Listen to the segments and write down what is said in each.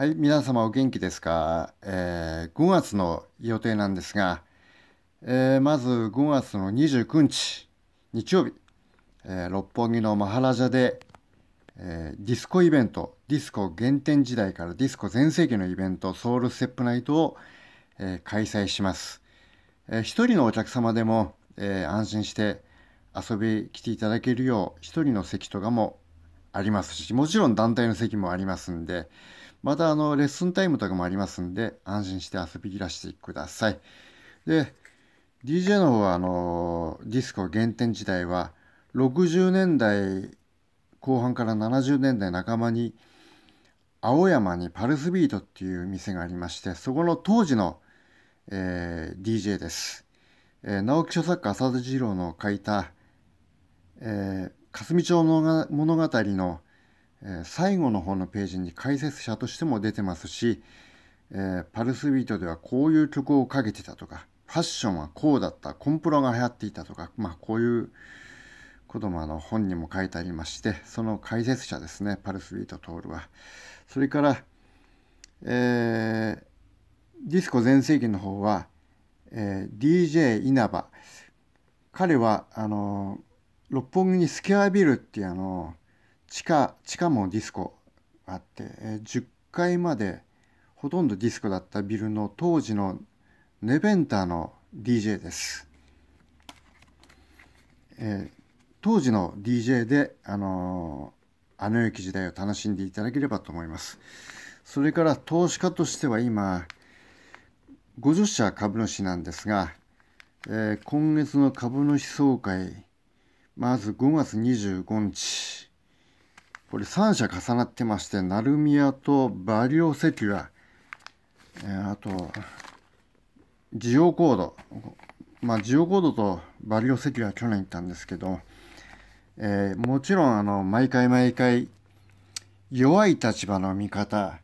はい、皆様お元気ですか、えー、5月の予定なんですが、えー、まず5月の29日、日曜日、えー、六本木のマハラジャで、えディスコイベント、ディスコ原点時代からディスコ全盛期のイベント、ソウルステップナイトを、え開催します。えー、一人のお客様でも、え安心して遊び来ていただけるよう、一人の席とかもありますし、もちろん団体の席もありますんで、またあのレッスンタイムとかもありますんで安心して遊びいらしてくださいで DJ の方はあのディスコ原点時代は60年代後半から70年代半ばに青山にパルスビートっていう店がありましてそこの当時の、えー、DJ です、えー、直木書作家浅田次郎の書いた「えー、霞町の物語」の「え最後の方のページに解説者としても出てますし、えパルスビートではこういう曲をかけてたとか、ファッションはこうだった、コンプラが流行っていたとか、まあこういうこともあの本にも書いてありまして、その解説者ですね、パルスビートトールは。それから、えー、ディスコ全盛期の方は、えー、DJ 稲葉。彼は、あの、六本木にスケアビルっていうあの、地下地下もディスコあって、えー、10階までほとんどディスコだったビルの当時のネベンターの DJ です、えー、当時の DJ で、あのー、あの雪時代を楽しんでいただければと思いますそれから投資家としては今50社株主なんですが、えー、今月の株主総会まず5月25日これ3社重なってまして、ナルミアとバリオセキュア、えー、あと、ジオコード。まあ、ジオコードとバリオセキュア去年行ったんですけど、えー、もちろん、あの、毎回毎回、弱い立場の味方、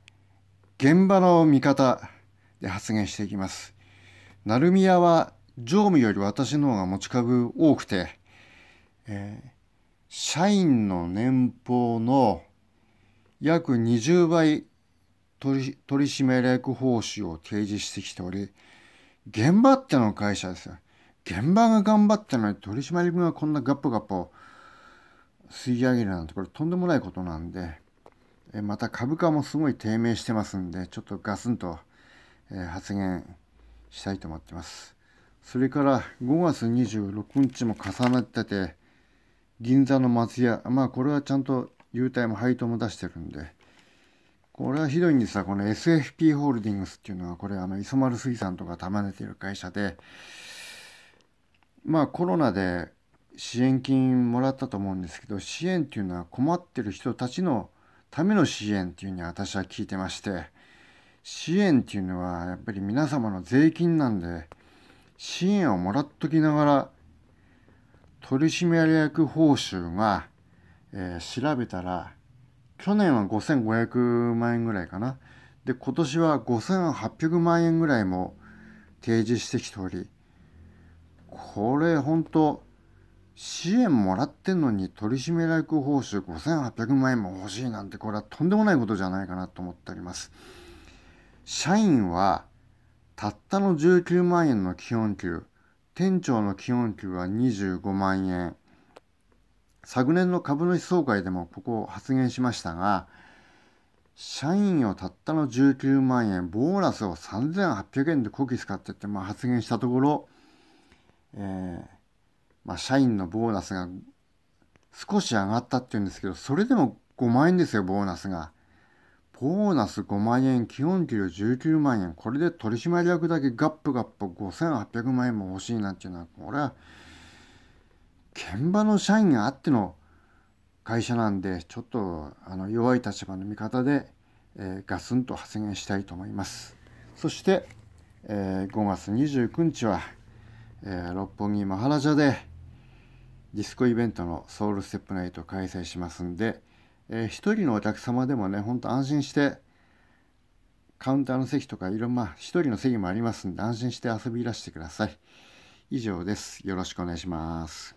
現場の味方で発言していきます。ナルミアは常務より私の方が持ち株多くて、えー社員の年俸の約20倍取締役報酬を提示してきており、現場っての会社ですよ。現場が頑張ってない取締役がこんなガッポガッポ吸い上げるなんてこれとんでもないことなんで、えまた株価もすごい低迷してますんで、ちょっとガスンと、え発言したいと思ってます。それから5月26日も重なってて、銀座の松屋まあこれはちゃんと優待も配当も出してるんでこれはひどいんですがこの SFP ホールディングスっていうのはこれあの磯丸水産とか束ねてる会社でまあコロナで支援金もらったと思うんですけど支援っていうのは困ってる人たちのための支援っていうふうに私は聞いてまして支援っていうのはやっぱり皆様の税金なんで支援をもらっときながら取締役報酬が、えー、調べたら、去年は5500万円ぐらいかな。で、今年は5800万円ぐらいも提示してきており、これ本当支援もらってんのに取締役報酬5800万円も欲しいなんてこれはとんでもないことじゃないかなと思っております。社員はたったの19万円の基本給、店長の基本給は25万円。昨年の株主総会でもここを発言しましたが、社員をたったの19万円、ボーナスを3800円でこき使ってって、まあ、発言したところ、えー、まあ、社員のボーナスが少し上がったっていうんですけど、それでも5万円ですよ、ボーナスが。ボーナス5万円、基本給料19万円、これで取締役だけガップガップ5800万円も欲しいなっていうのは、これは、現場の社員があっての会社なんで、ちょっとあの弱い立場の味方で、えー、ガスンと発言したいと思います。そして、えー、5月29日は、えー、六本木マハラジャでディスコイベントのソウルステップナイトを開催しますんで、えー、1人のお客様でもね、ほんと安心して、カウンターの席とか、いろんな、1人の席もありますんで、安心して遊びいらしてください。以上です。よろしくお願いします。